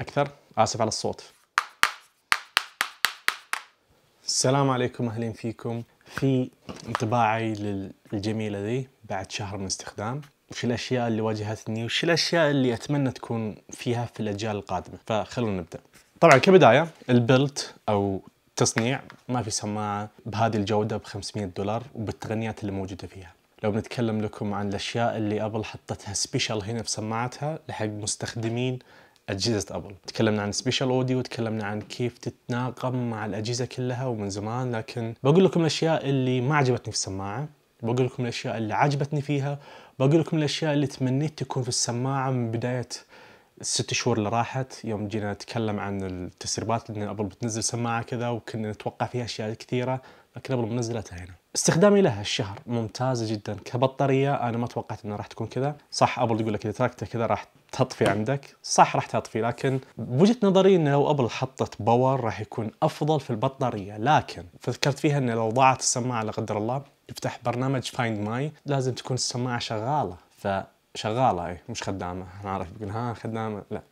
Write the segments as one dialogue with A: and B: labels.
A: أكثر آسف على الصوت السلام عليكم اهلين فيكم في انطباعي للجميلة ذي بعد شهر من استخدام وش الأشياء اللي واجهتني وش الأشياء اللي أتمنى تكون فيها في الأجيال القادمة فخلونا نبدأ طبعا كبداية البلت أو تصنيع ما في سماعة بهذه الجودة ب 500 دولار وبالتغنيات اللي موجودة فيها لو بنتكلم لكم عن الأشياء اللي أبل حطتها سبيشال هنا في سماعتها لحق مستخدمين اجهزه ابل تكلمنا عن سبيشال اوديو وتكلمنا عن كيف تتناغم مع الاجهزه كلها ومن زمان لكن بقول لكم الاشياء اللي ما عجبتني في السماعه بقول لكم الاشياء اللي عجبتني فيها بقول لكم الاشياء اللي تمنيت تكون في السماعه من بدايه الست شهور اللي راحت يوم جينا نتكلم عن التسريبات اللي ابل بتنزل سماعه كذا وكنا نتوقع فيها اشياء كثيره لكن ابل منزلتها هنا استخدامي لها الشهر ممتازه جدا كبطاريه انا ما توقعت انها راح تكون كذا صح ابل تقول لك اذا تركته كذا راح تطفي عندك صح راح تطفي لكن بوجهه نظري انه لو ابل حطت باور راح يكون افضل في البطاريه لكن فكرت فيها انه لو ضاعت السماعه لا قدر الله افتح برنامج فايند ماي لازم تكون السماعه شغاله فشغاله اي مش خدامه انا عارف يقول ها خدامه لا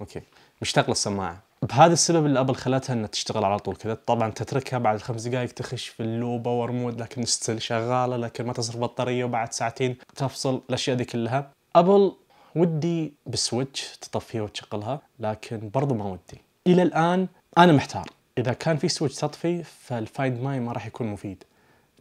A: اوكي مشتغله السماعه بهذا السبب اللي ابل خلتها انها تشتغل على طول كذا طبعا تتركها بعد خمس دقائق تخش في اللو باور مود لكن ستيل شغاله لكن ما تصرف بطاريه وبعد ساعتين تفصل الاشياء دي كلها ابل ودي بسويتش تطفيها وتشغلها لكن برضو ما ودي الى الان انا محتار اذا كان في سويتش تطفي فالفايند ماي ما راح يكون مفيد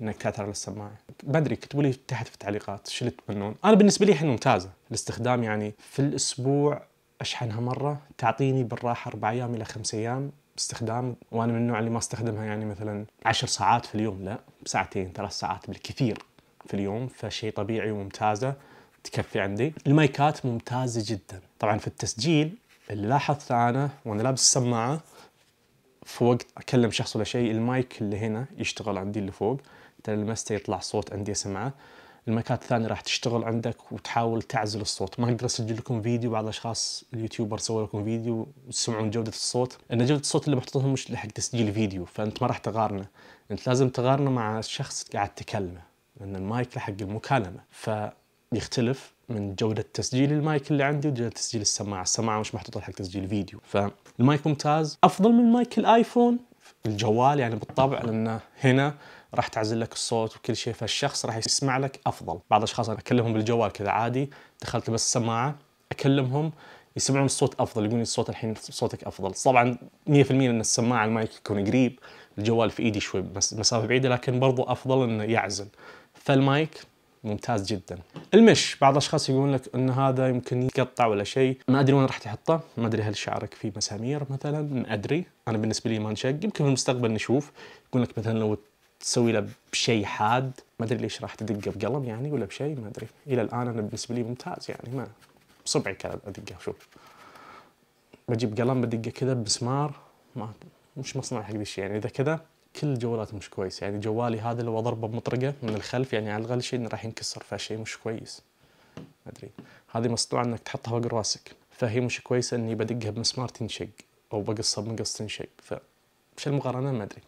A: انك تعثر على السماعه ما ادري اكتبوا لي تحت في التعليقات شو اللي تتمنون انا بالنسبه لي الحين ممتازه الاستخدام يعني في الاسبوع اشحنها مره تعطيني بالراحه اربع ايام الى خمس ايام استخدام وانا من النوع اللي ما استخدمها يعني مثلا عشر ساعات في اليوم لا ساعتين ثلاث ساعات بالكثير في اليوم فشيء طبيعي وممتازه تكفي عندي المايكات ممتازه جدا طبعا في التسجيل اللي لاحظته انا وانا لابس السماعه في وقت اكلم شخص ولا شيء المايك اللي هنا يشتغل عندي اللي فوق تلمسته يطلع صوت عندي سمعه المايكات الثانيه راح تشتغل عندك وتحاول تعزل الصوت ما اقدر اسجل لكم فيديو بعض الاشخاص اليوتيوبر سووا لكم فيديو وتسمعون جوده الصوت ان جوده الصوت اللي محطوطها مش لحق تسجيل فيديو فانت ما راح تقارنه انت لازم تقارنه مع الشخص قاعد تكلمه لان المايك لحق المكالمه فيختلف من جودة تسجيل المايك اللي عندي وجودة تسجيل السماعة، السماعة مش محطوطة حق تسجيل فيديو، فالمايك ممتاز أفضل من مايك الآيفون الجوال يعني بالطبع لأنه هنا راح تعزل لك الصوت وكل شيء فالشخص راح يسمع لك افضل بعض الاشخاص انا اكلمهم بالجوال كذا عادي دخلت بس السماعه اكلمهم يسمعون الصوت افضل يقولون الصوت الحين صوتك افضل طبعا 100% ان السماعه المايك يكون قريب الجوال في ايدي شوي بس مسافه بعيده لكن برضو افضل انه يعزل فالمايك ممتاز جدا المش بعض الاشخاص يقولون لك ان هذا يمكن يقطع ولا شيء ما ادري وين راح تحطه ما ادري هل شعرك فيه مسامير مثلا ما ادري انا بالنسبه لي ما انشق يمكن في المستقبل نشوف يقول لك مثلا لو تسوي له بشيء حاد ما ادري ليش راح تدقه بقلم يعني ولا بشيء ما ادري الى الان انا بالنسبه لي ممتاز يعني ما بصبعي كان ادقه شوف بجيب قلم بدقه كذا بمسمار ما مش مصنع حق ذا الشيء يعني اذا كذا كل الجوالات مش كويس يعني جوالي هذا لو اضربه بمطرقه من الخلف يعني على الاقل شيء انه راح ينكسر فشيء مش كويس ما ادري هذه مصنوعه انك تحطها فوق راسك فهي مش كويسه اني بدقها بمسمار تنشق او بقصها بمقص تنشق ف المقارنه ما ادري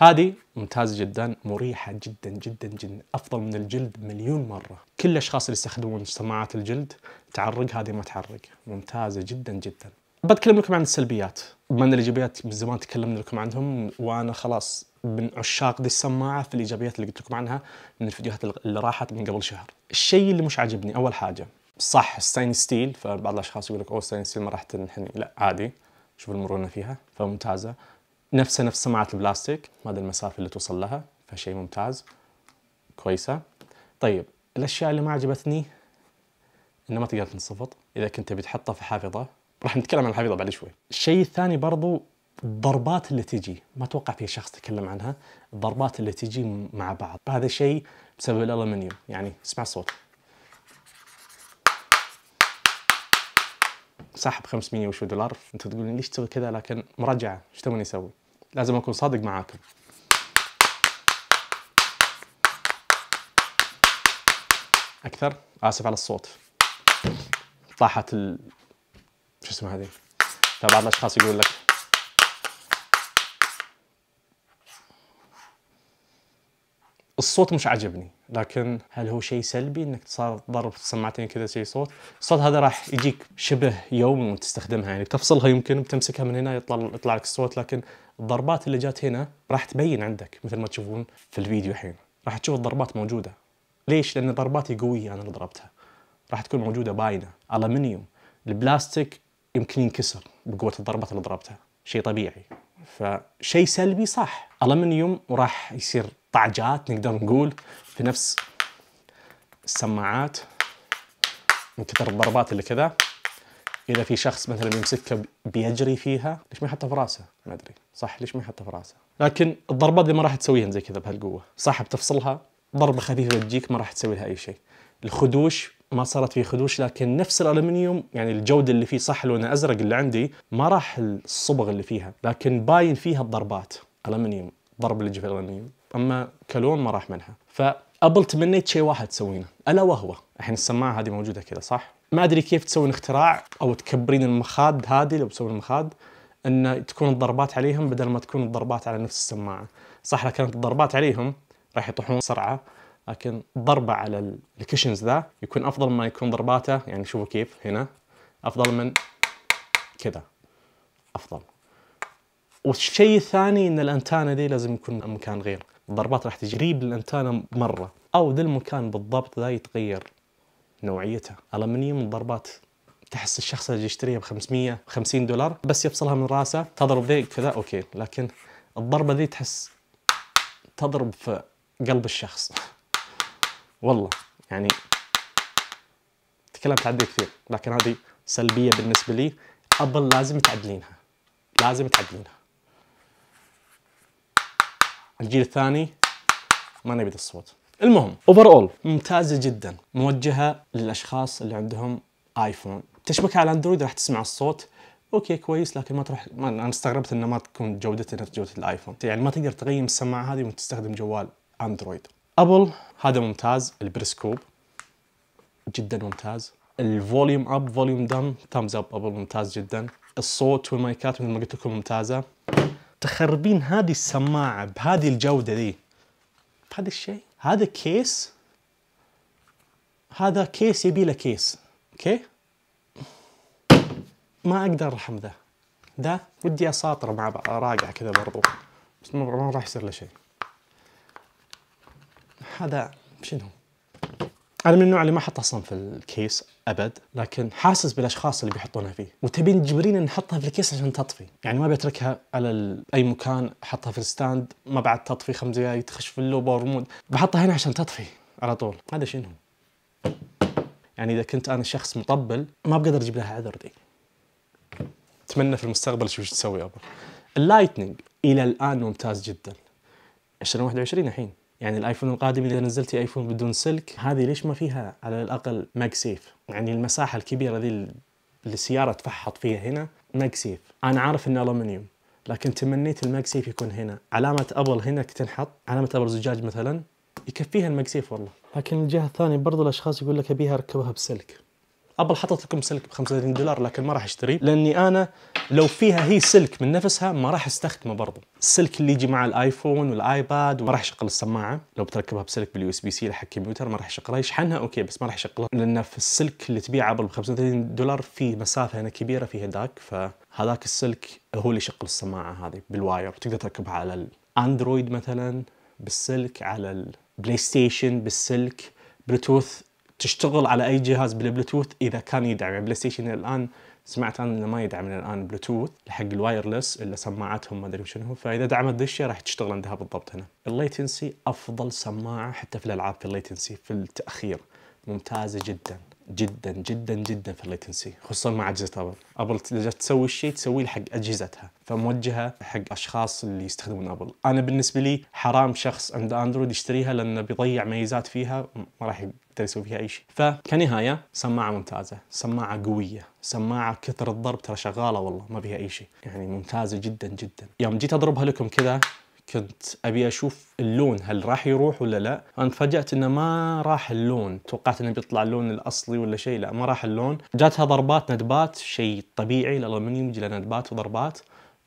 A: هذه ممتازه جدا مريحه جدا جدا جدا افضل من الجلد مليون مره كل الاشخاص اللي يستخدمون سماعات الجلد تعرق هذه ما تعرق ممتازه جدا جدا بتكلم لكم عن السلبيات بما ان الايجابيات من زمان تكلمنا لكم عنهم وانا خلاص من عشاق دي السماعه في الايجابيات اللي قلت لكم عنها من الفيديوهات اللي راحت من قبل شهر الشيء اللي مش عاجبني اول حاجه صح الساين ستيل فبعض الاشخاص يقول لك اوه الساين ستيل ما راح تنحني لا عادي شوف المرونه فيها فممتازه نفسها نفس سماعة البلاستيك هذه المسافة اللي توصل لها فشيء ممتاز كويسة طيب الأشياء اللي ما عجبتني إنه ما تقدر تنصفط إذا كنت بتحطها في حافظة راح نتكلم عن الحافظة بعد شوي الشيء الثاني برضو الضربات اللي تجي ما اتوقع في شخص تكلم عنها الضربات اللي تجي مع بعض هذا شيء بسبب الألمنيوم يعني اسمع الصوت سحب 500 وشو دولار انت تقول ليش تسوي كذا لكن مراجعه ايش تبون يسوي؟ لازم اكون صادق معاكم اكثر اسف على الصوت طاحت ال... شو اسمها هذه؟ فبعض الاشخاص يقول لك الصوت مش عاجبني لكن هل هو شيء سلبي انك تصار ضرب سماعتين كذا شيء صوت الصوت هذا راح يجيك شبه يوم تستخدمها يعني بتفصلها يمكن بتمسكها من هنا يطلع يطلع لك الصوت لكن الضربات اللي جات هنا راح تبين عندك مثل ما تشوفون في الفيديو الحين راح تشوف الضربات موجوده ليش لان ضرباتي قويه انا اللي ضربتها راح تكون موجوده باينه الومنيوم البلاستيك يمكن ينكسر بقوه الضربات اللي ضربتها شيء طبيعي فشيء سلبي صح الومنيوم وراح يصير طعجات نقدر نقول في نفس السماعات من كثر الضربات اللي كذا اذا في شخص مثلا يمسكها بيجري فيها ليش ما يحطها في راسه ما ادري صح ليش ما يحطها في راسه لكن الضربات دي ما راح تسويها زي كذا بهالقوه صح بتفصلها ضربه خفيفه بتجيك ما راح تسوي لها اي شيء الخدوش ما صارت فيه خدوش لكن نفس الالومنيوم يعني الجوده اللي فيه صح لونه ازرق اللي عندي ما راح الصبغ اللي فيها لكن باين فيها الضربات الومنيوم ضرب اللي في الالومنيوم اما كلون ما راح منها فابل تمنيت شيء واحد تسوينه الا وهو الحين السماعه هذه موجوده كذا صح ما ادري كيف تسوين اختراع او تكبرين المخاد هذه لو تسوين المخاد ان تكون الضربات عليهم بدل ما تكون الضربات على نفس السماعه صح لو كانت الضربات عليهم راح يطيحون بسرعه لكن ضربه على الكشنز ذا يكون افضل ما يكون ضرباته يعني شوفوا كيف هنا افضل من كذا افضل والشيء الثاني ان الانتانه دي لازم يكون مكان غير الضربات راح تجي قريب للانتانا مره او ذا المكان بالضبط ذا يتغير نوعيته الومنيوم الضربات تحس الشخص اللي يشتريها ب 550 دولار بس يفصلها من راسه تضرب ذي كذا اوكي لكن الضربه ذي تحس تضرب في قلب الشخص والله يعني تكلمت عن كثير لكن هذه سلبيه بالنسبه لي ابل لازم تعدلينها لازم تعدلينها الجيل الثاني ما نبي الصوت المهم اوفر اول ممتازه جدا موجهه للاشخاص اللي عندهم ايفون تشبك على اندرويد راح تسمع الصوت اوكي كويس لكن ما تروح ما انا استغربت انه ما تكون جودته نفس جوده الايفون يعني ما تقدر تقيم السماعه هذه وانت تستخدم جوال اندرويد ابل هذا ممتاز البريسكوب جدا ممتاز الفوليوم اب فوليوم داون ثامز اب ابل ممتاز جدا الصوت والمايكات مثل ما قلت لكم ممتازه تخربين هذه السماعة بهذه الجودة دي هذا الشيء هذا كيس هذا كيس يبي له كيس اوكي ما اقدر ارحم ذا ذا ودي اساطره مع راجع كذا برضو بس ما راح يصير له شيء هذا شنو انا من النوع اللي ما احط اصلا في الكيس ابد لكن حاسس بالاشخاص اللي بيحطونها فيه وتبين تجبرين نحطها في الكيس عشان تطفي يعني ما بتركها على اي مكان احطها في الستاند ما بعد تطفي خمس دقائق تخش في اللوبر مود بحطها هنا عشان تطفي على طول هذا شنو يعني اذا كنت انا شخص مطبل ما بقدر اجيب لها عذر دي اتمنى في المستقبل شو تسوي ابو اللايتنينج الى الان ممتاز جدا 2021 الحين يعني الايفون القادم اذا نزلتي ايفون بدون سلك هذه ليش ما فيها على الاقل ماج سيف يعني المساحه الكبيره ذي اللي السياره تفحط فيها هنا ماج سيف انا عارف انه الومنيوم لكن تمنيت الماج سيف يكون هنا علامه ابل هناك تنحط علامه ابل زجاج مثلا يكفيها الماج سيف والله لكن الجهه الثانيه برضو الاشخاص يقول لك ابيها اركبها بسلك ابل حطت لكم سلك ب 35 دولار لكن ما راح اشتري لاني انا لو فيها هي سلك من نفسها ما راح استخدمه برضو السلك اللي يجي مع الايفون والايباد ما راح يشغل السماعه لو بتركبها بسلك باليو اس بي سي لحق الكمبيوتر ما راح يشغلها يشحنها اوكي بس ما راح يشغلها لان في السلك اللي تبيعه ابل ب 35 دولار في مسافه هنا كبيره فيها داك فهذاك السلك هو اللي يشغل السماعه هذه بالواير تقدر تركبها على الاندرويد مثلا بالسلك على البلاي ستيشن بالسلك بلوتوث تشتغل على اي جهاز بالبلوتوث اذا كان يدعم يعني بلاي ستيشن الان سمعت انا انه ما يدعم الان بلوتوث حق الوايرلس الا سماعتهم ما ادري شنو فاذا دعمت ذا الشيء راح تشتغل عندها بالضبط هنا الليتنسي افضل سماعه حتى في الالعاب في الليتنسي في التاخير ممتازه جدا جدا جدا جدا في الليتنسي خصوصا مع اجهزه ابل ابل اذا تسوي الشيء تسويه حق اجهزتها فموجهه حق اشخاص اللي يستخدمون ابل انا بالنسبه لي حرام شخص عنده اندرويد يشتريها لانه بيضيع ميزات فيها ما راح حتى يسوي فيها اي شيء فكنهايه سماعه ممتازه سماعه قويه سماعه كثر الضرب ترى شغاله والله ما فيها اي شيء يعني ممتازه جدا جدا يوم جيت اضربها لكم كذا كنت ابي اشوف اللون هل راح يروح ولا لا انا تفاجات انه ما راح اللون توقعت انه بيطلع اللون الاصلي ولا شيء لا ما راح اللون جاتها ضربات ندبات شيء طبيعي الالومنيوم يجي له ندبات وضربات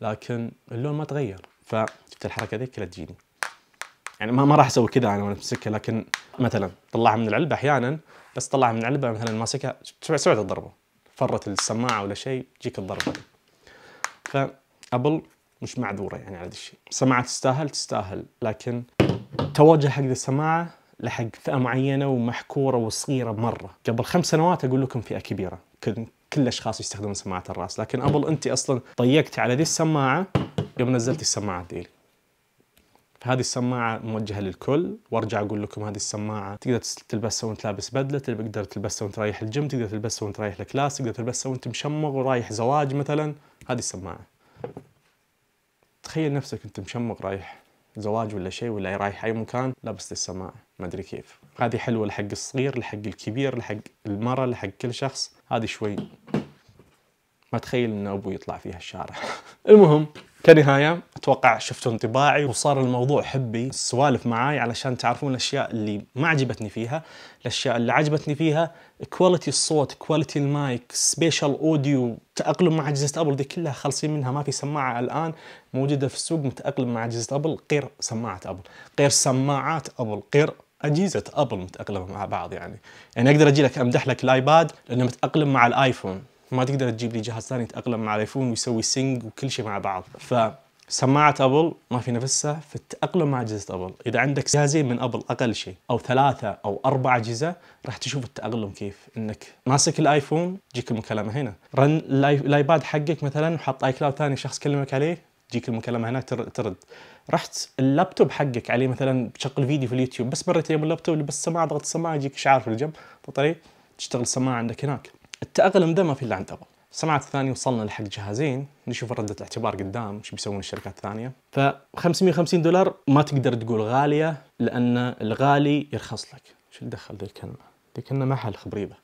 A: لكن اللون ما تغير فشفت الحركه ذي كلها تجيني يعني ما, ما راح اسوي كذا انا وانا بمسكها لكن مثلا طلعها من العلبه احيانا بس طلعها من العلبه مثلا ماسكها سويت الضربه فرت السماعه ولا شيء تجيك الضربه فابل مش معذوره يعني على هذا الشيء السماعه تستاهل تستاهل لكن توجه حق السماعه لحق فئه معينه ومحكوره وصغيره مره قبل خمس سنوات اقول لكم فئه كبيره كل كل الاشخاص يستخدمون سماعه الراس لكن ابل انت اصلا ضيقتي على ذي السماعه يوم نزلت السماعه دي فهذه السماعة موجهة للكل وارجع اقول لكم هذه السماعة تقدر تلبسها وانت لابس بدلة، تقدر تلبسها وانت رايح الجيم، تقدر تلبسها وانت رايح الكلاس، تقدر تلبسها وانت مشمغ ورايح زواج مثلا، هذه السماعة. تخيل نفسك انت مشمغ رايح زواج ولا شيء ولا رايح اي مكان لابس السماعة، ما ادري كيف. هذه حلوة لحق الصغير، لحق الكبير، لحق المرة، لحق كل شخص، هذه شوي ما تخيل ان ابوي يطلع فيها الشارع. المهم كنهايه اتوقع شفتوا انطباعي وصار الموضوع حبي السوالف معاي علشان تعرفون الاشياء اللي ما عجبتني فيها الاشياء اللي عجبتني فيها كواليتي الصوت كواليتي المايك سبيشال اوديو تاقلم مع اجهزه ابل دي كلها خالصين منها ما في سماعه الان موجوده في السوق متاقلم مع اجهزه ابل غير سماعه ابل غير سماعات ابل غير اجهزه ابل متاقلمه مع بعض يعني يعني اقدر اجي لك امدح لك الايباد لانه متاقلم مع الايفون ما تقدر تجيب لي جهاز ثاني يتأقلم مع الايفون ويسوي سينج وكل شيء مع بعض ف سماعة ابل ما في نفسها في التأقلم مع اجهزة ابل، اذا عندك جهازين من ابل اقل شيء او ثلاثة او اربع اجهزة راح تشوف التأقلم كيف انك ماسك الايفون تجيك المكالمة هنا، رن الايباد حقك مثلا وحط اي كلاود ثاني شخص كلمك عليه تجيك المكالمة هنا ترد، رحت اللابتوب حقك عليه مثلا تشغل فيديو في اليوتيوب بس مريت جنب اللابتوب بس سماعة ضغط السماعة يجيك شعار في الجنب تشتغل السماعة عندك هناك. التأقلم ده ما في الا عند ابل سمعت ثاني وصلنا لحق جهازين نشوف ردة الاعتبار قدام شو بيسوون الشركات الثانية ف 550 دولار ما تقدر تقول غالية لأن الغالي يرخص لك شو دخل ذي الكلمة؟ ذي كنا ما حل خبريبة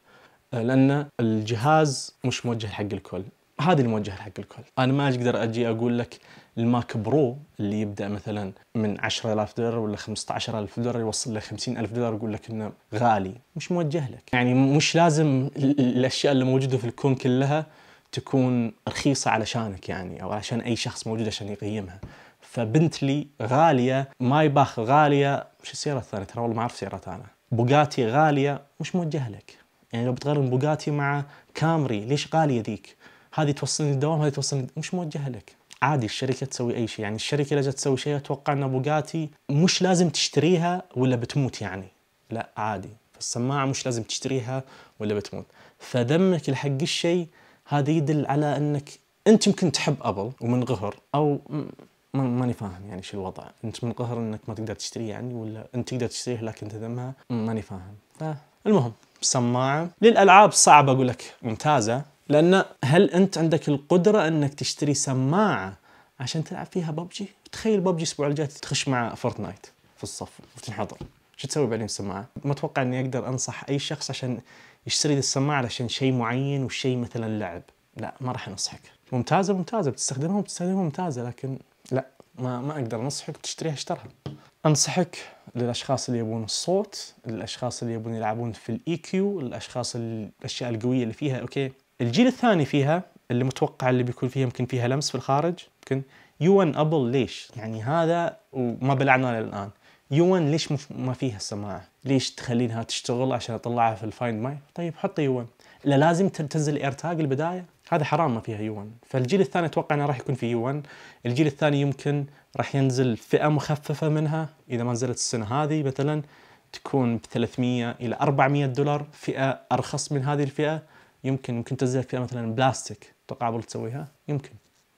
A: لأن الجهاز مش موجه حق الكل هذه الموجهه حق الكل انا ما اقدر اجي اقول لك الماك برو اللي يبدا مثلا من 10000 دولار ولا 15000 دولار يوصل ل 50000 دولار يقول لك انه غالي مش موجه لك يعني مش لازم الاشياء اللي موجوده في الكون كلها تكون رخيصه علشانك يعني او علشان اي شخص موجود عشان يقيمها فبنتلي غاليه مايباخ غاليه مش السياره الثانيه ترى والله ما اعرف سيارات انا بوجاتي غاليه مش موجه لك يعني لو بتقارن بوجاتي مع كامري ليش غاليه ذيك هذه توصلني الدوام هذه توصلني مش موجهه لك عادي الشركه تسوي اي شيء يعني الشركه جت تسوي شيء اتوقع ان بوجاتي مش لازم تشتريها ولا بتموت يعني لا عادي فالسماعه مش لازم تشتريها ولا بتموت فدمك لحق الشيء هذا يدل على انك انت يمكن تحب ابل ومنغهر او ماني فاهم يعني شو الوضع انت منقهر انك ما تقدر تشتريه يعني ولا انت تقدر تشتريه لكن تذمها ماني فاهم فالمهم سماعه للالعاب صعب اقول لك ممتازه لان هل انت عندك القدره انك تشتري سماعه عشان تلعب فيها ببجي تخيل ببجي الاسبوع الجاي تخش مع فورتنايت في الصف وتنحضر شو تسوي بعدين السماعه ما اتوقع اني اقدر انصح اي شخص عشان يشتري السماعه عشان شيء معين وشيء مثلا لعب لا ما راح انصحك ممتازه ممتازه بتستخدمها بتستخدمها ممتازه لكن لا ما ما اقدر انصحك تشتريها اشترها انصحك للاشخاص اللي يبون الصوت للاشخاص اللي يبون يلعبون في الاي كيو e للاشخاص الاشياء القويه اللي فيها اوكي الجيل الثاني فيها اللي متوقع اللي بيكون فيها يمكن فيها لمس في الخارج يمكن يوان ابل ليش؟ يعني هذا وما بلعنا الان يوان ليش ما فيها السماعه؟ ليش تخلينها تشتغل عشان اطلعها في الفايند ماي؟ طيب حط يوان لا لازم تنزل اير تاج البدايه هذا حرام ما فيها يوان فالجيل الثاني اتوقع انه راح يكون في يوان الجيل الثاني يمكن راح ينزل فئه مخففه منها اذا ما نزلت السنه هذه مثلا تكون ب 300 الى 400 دولار فئه ارخص من هذه الفئه يمكن يمكن تنزل لك فئه مثلا بلاستيك تقابل تسويها يمكن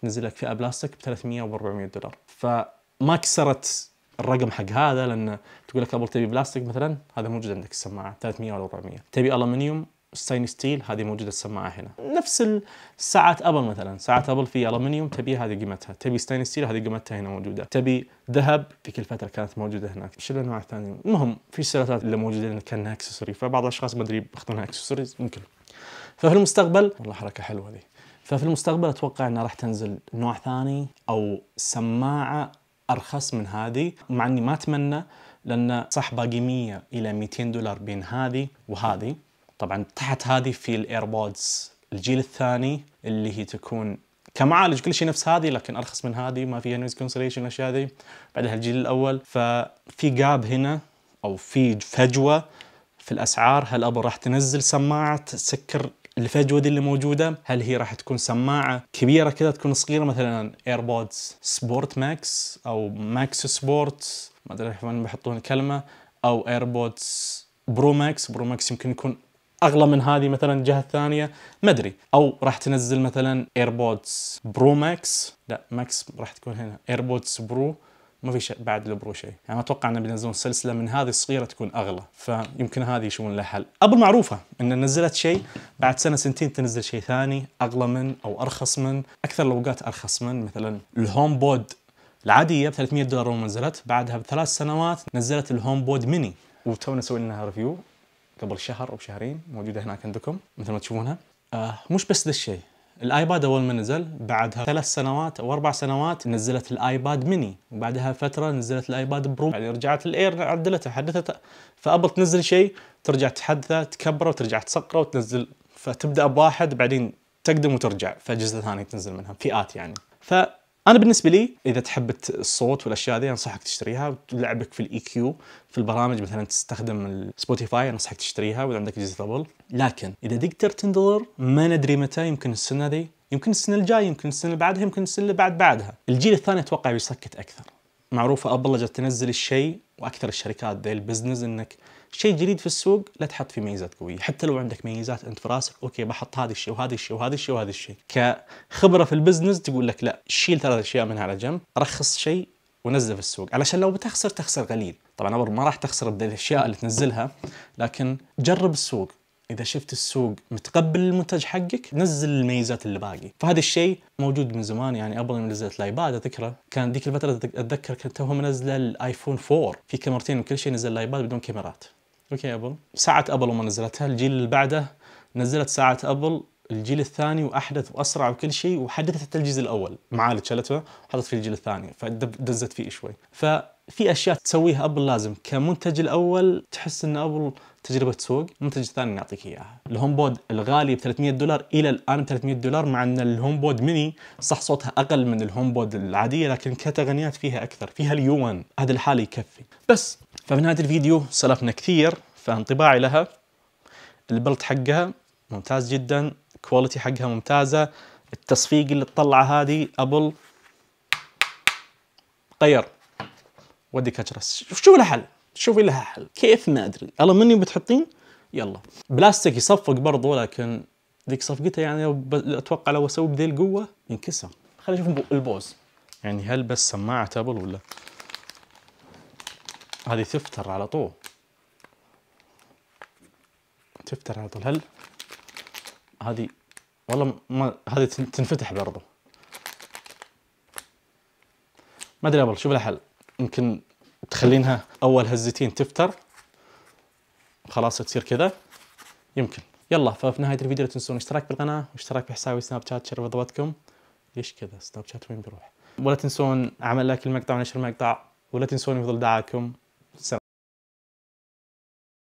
A: تنزل لك فئه بلاستيك ب 300 و 400 دولار فما كسرت الرقم حق هذا لان تقول لك ابل تبي بلاستيك مثلا هذا موجود عندك السماعه 300 ولا 400 تبي المنيوم ستاين ستيل هذه موجوده السماعه هنا نفس ساعات ابل مثلا ساعات ابل في المنيوم تبي هذه قيمتها تبي ستاين ستيل هذه قيمتها هنا موجوده تبي ذهب في كل فتره كانت موجوده هناك شو الانواع الثانيه المهم في سلسلات اللي موجوده كانها اكسسوري فبعض الاشخاص ما ادري ياخذونها اكسسوريز ممكن ففي المستقبل والله حركه حلوه دي ففي المستقبل اتوقع انها راح تنزل نوع ثاني او سماعه ارخص من هذه مع اني ما اتمنى لان صح باقي 100 الى 200 دولار بين هذه وهذه طبعا تحت هذه في الايربودز الجيل الثاني اللي هي تكون كمعالج كل شيء نفس هذه لكن ارخص من هذه ما فيها نويز كونسليشن الاشياء هذه بعدها الجيل الاول ففي جاب هنا او في فجوه في الاسعار هل ابل راح تنزل سماعه تسكر الفجوه دي اللي موجوده هل هي راح تكون سماعه كبيره كذا تكون صغيره مثلا ايربودز سبورت ماكس او ماكس سبورت ما ادري وين بيحطون الكلمه او ايربودز برو ماكس برو ماكس يمكن يكون اغلى من هذه مثلا الجهه الثانيه ما ادري او راح تنزل مثلا ايربودز برو ماكس لا ماكس راح تكون هنا ايربودز برو ما في بعد البرو شيء يعني اتوقع انه بينزلون سلسله من هذه الصغيره تكون اغلى فيمكن هذه يشوفون لها حل ابل معروفه ان نزلت شيء بعد سنه سنتين تنزل شيء ثاني اغلى من او ارخص من اكثر الاوقات ارخص من مثلا الهوم بود العاديه ب 300 دولار وما نزلت بعدها بثلاث سنوات نزلت الهوم بود ميني وتونا سوينا لها ريفيو قبل شهر او شهرين موجوده هناك عندكم مثل ما تشوفونها آه مش بس ذا الشيء الايباد اول ما نزل بعدها ثلاث سنوات او اربع سنوات نزلت الايباد ميني وبعدها فتره نزلت الايباد برو يعني رجعت الاير عدلتها حدثتها فابل تنزل شيء ترجع تحدثه تكبره وترجع تصقره وتنزل فتبدا بواحد بعدين تقدم وترجع فاجهزه ثانيه تنزل منها فئات يعني ف انا بالنسبه لي اذا تحب الصوت والاشياء ذي انصحك تشتريها وتلعبك في الاي كيو في البرامج مثلا تستخدم سبوتيفاي انصحك تشتريها واذا عندك اجهزه ابل لكن اذا تقدر تنتظر ما ندري متى يمكن السنه ذي يمكن السنه الجايه يمكن السنه اللي بعدها يمكن السنه اللي بعد بعدها الجيل الثاني اتوقع بيسكت اكثر معروفه ابل جت تنزل الشيء واكثر الشركات ذي البزنس انك شيء جديد في السوق لا تحط فيه ميزات قويه حتى لو عندك ميزات انت في راسك اوكي بحط هذا الشيء وهذا الشيء وهذا الشيء وهذا الشيء كخبره في البزنس تقول لك لا شيل ثلاث اشياء منها على جنب رخص شيء ونزله في السوق علشان لو بتخسر تخسر قليل طبعا اول ما راح تخسر بالاشياء اللي تنزلها لكن جرب السوق اذا شفت السوق متقبل المنتج حقك نزل الميزات اللي باقي فهذا الشيء موجود من زمان يعني قبل ما نزلت الايباد اذكره كان ذيك الفتره اتذكر كنت هو منزله الايفون 4 في كاميرتين وكل شيء نزل الايباد بدون كاميرات اوكي ابل ساعه ابل وما نزلتها الجيل اللي بعده نزلت ساعه ابل الجيل الثاني واحدث واسرع وكل شيء وحدثت حتى الجيل الاول معالج شالته وحطت في الجيل الثاني فدزت فيه شوي ففي اشياء تسويها ابل لازم كمنتج الاول تحس ان ابل تجربه سوق منتج ثاني نعطيك اياها الهوم بود الغالي ب 300 دولار الى الان ب 300 دولار مع ان الهوم بود ميني صح صوتها اقل من الهوم بود العاديه لكن كتغنيات فيها اكثر فيها اليوان هذا الحالي يكفي بس ففي نهايه الفيديو سلفنا كثير فانطباعي لها البلت حقها ممتاز جدا كواليتي حقها ممتازه التصفيق اللي تطلعه هذه ابل طير ودي كاتشرس شوف الحل شوفي لها حل كيف ما ادري الله مني بتحطين يلا بلاستيك يصفق برضه لكن ذيك صفقته يعني اتوقع لو اسوي بذي القوه ينكسر خلينا نشوف البوز يعني هل بس سماعه ابل ولا هذه تفتر على طول تفتر على طول هل هذه والله ما هذه تنفتح برضه ما ادري ابل شوف لها حل يمكن تخلينها اول هزتين تفتر خلاص تصير كذا يمكن يلا ففي نهايه الفيديو لا تنسون الاشتراك بالقناه واشتراك بحسابي سناب شات شر وضبطكم ليش كذا سناب شات وين بيروح ولا تنسون عمل لايك المقطع ونشر المقطع ولا تنسون يفضل دعاكم